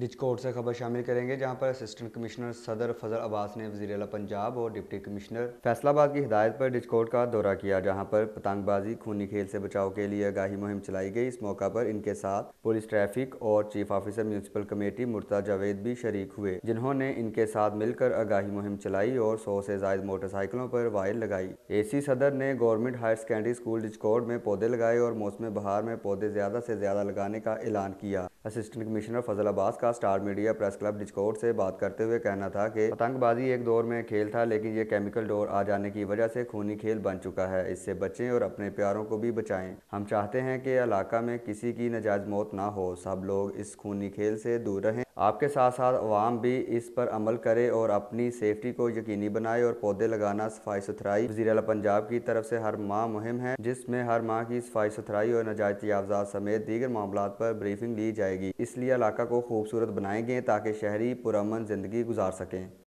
ditch court से खबर शामिल करेंगे जहां पर असिस्टेंट कमिश्नर सदर फजल अब्बास ने वजीरला पंजाब और डिप्टी कमिश्नर फैसलाबाद की हिदायत पर डिच कोर्ट का दौरा किया जहां पर पतंगबाजी खूनी खेल से बचाव के लिए आगाही मुहिम चलाई गई इस मौका पर इनके साथ पुलिस ट्रैफिक और चीफ ऑफिसर म्यूनसिपल कमेटी मुर्ता जावेद भी शरीक हुए जिन्होंने इनके साथ मिलकर आगाही मुहिम चलाई और सौ से जायद मोटरसाइकिलों पर वायर लगाई ए सी सदर ने government higher secondary school Dichkot में पौधे लगाए और मौसम बहार में पौधे ज्यादा से ज्यादा लगाने का ऐलान किया असिस्टेंट कमिश्नर फजल अब्बास का था star media press club Diskot से बात करते हुए कहना था कि पतंगबाजी एक दौर में खेल था लेकिन ये केमिकल डोर आ जाने की वजह से खूनी खेल बन चुका है इससे बचें और अपने प्यारों को भी बचाएं हम चाहते हैं कि इलाका में किसी की नजायज मौत ना हो सब लोग इस खूनी खेल से दूर रहें आपके साथ साथ आवाम भी इस पर अमल करे और अपनी सेफ्टी को यकीनी बनाए और पौधे लगाना सफाई सुथराई वजी पंजाब की तरफ से हर माह मुहिम है जिसमें हर माह की सफाई सुथराई और नजायती अफजात समेत दीगर मामला पर ब्रीफिंग ली जाएगी इसलिए इलाका को खूब खूबसूरत बनाए गए ताकि शहरी पुरमन ज़िंदगी गुजार सकें